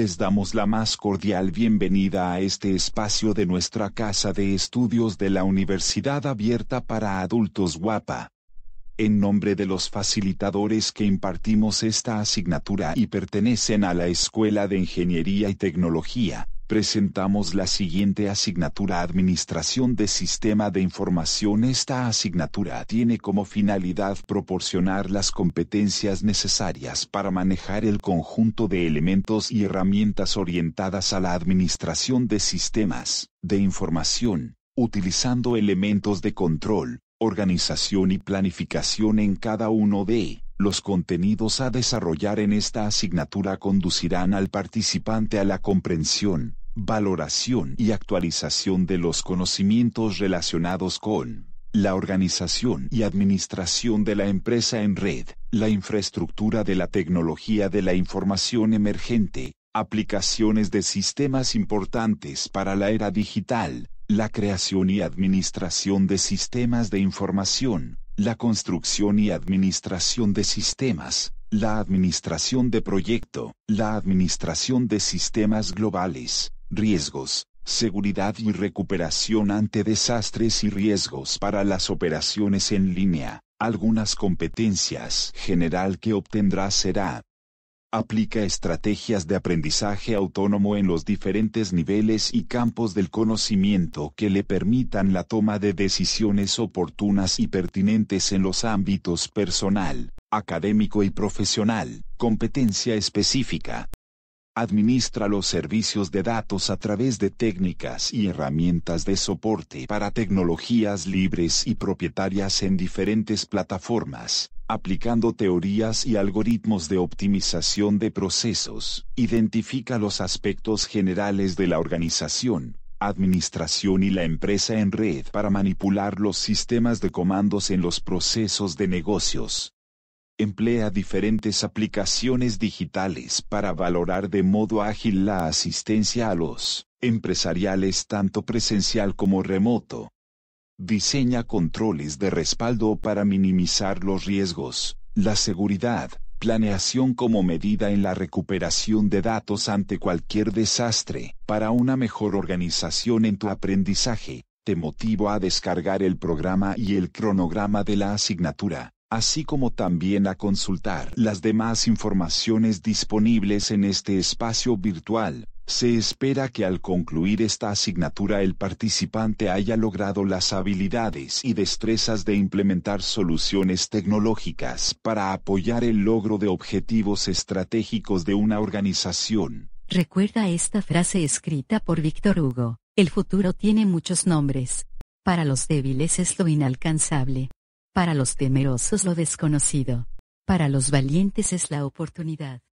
les damos la más cordial bienvenida a este espacio de nuestra Casa de Estudios de la Universidad Abierta para Adultos Guapa. En nombre de los facilitadores que impartimos esta asignatura y pertenecen a la Escuela de Ingeniería y Tecnología, presentamos la siguiente asignatura Administración de Sistema de Información. Esta asignatura tiene como finalidad proporcionar las competencias necesarias para manejar el conjunto de elementos y herramientas orientadas a la administración de sistemas de información, utilizando elementos de control, organización y planificación en cada uno de los contenidos a desarrollar en esta asignatura conducirán al participante a la comprensión, valoración y actualización de los conocimientos relacionados con la organización y administración de la empresa en red, la infraestructura de la tecnología de la información emergente, aplicaciones de sistemas importantes para la era digital, la creación y administración de sistemas de información, la construcción y administración de sistemas, la administración de proyecto, la administración de sistemas globales, Riesgos, seguridad y recuperación ante desastres y riesgos para las operaciones en línea. Algunas competencias general que obtendrá será Aplica estrategias de aprendizaje autónomo en los diferentes niveles y campos del conocimiento que le permitan la toma de decisiones oportunas y pertinentes en los ámbitos personal, académico y profesional, competencia específica, Administra los servicios de datos a través de técnicas y herramientas de soporte para tecnologías libres y propietarias en diferentes plataformas, aplicando teorías y algoritmos de optimización de procesos. Identifica los aspectos generales de la organización, administración y la empresa en red para manipular los sistemas de comandos en los procesos de negocios emplea diferentes aplicaciones digitales para valorar de modo ágil la asistencia a los empresariales tanto presencial como remoto. Diseña controles de respaldo para minimizar los riesgos, la seguridad, planeación como medida en la recuperación de datos ante cualquier desastre, para una mejor organización en tu aprendizaje. Te motivo a descargar el programa y el cronograma de la asignatura así como también a consultar las demás informaciones disponibles en este espacio virtual. Se espera que al concluir esta asignatura el participante haya logrado las habilidades y destrezas de implementar soluciones tecnológicas para apoyar el logro de objetivos estratégicos de una organización. Recuerda esta frase escrita por Víctor Hugo, el futuro tiene muchos nombres. Para los débiles es lo inalcanzable. Para los temerosos lo desconocido. Para los valientes es la oportunidad.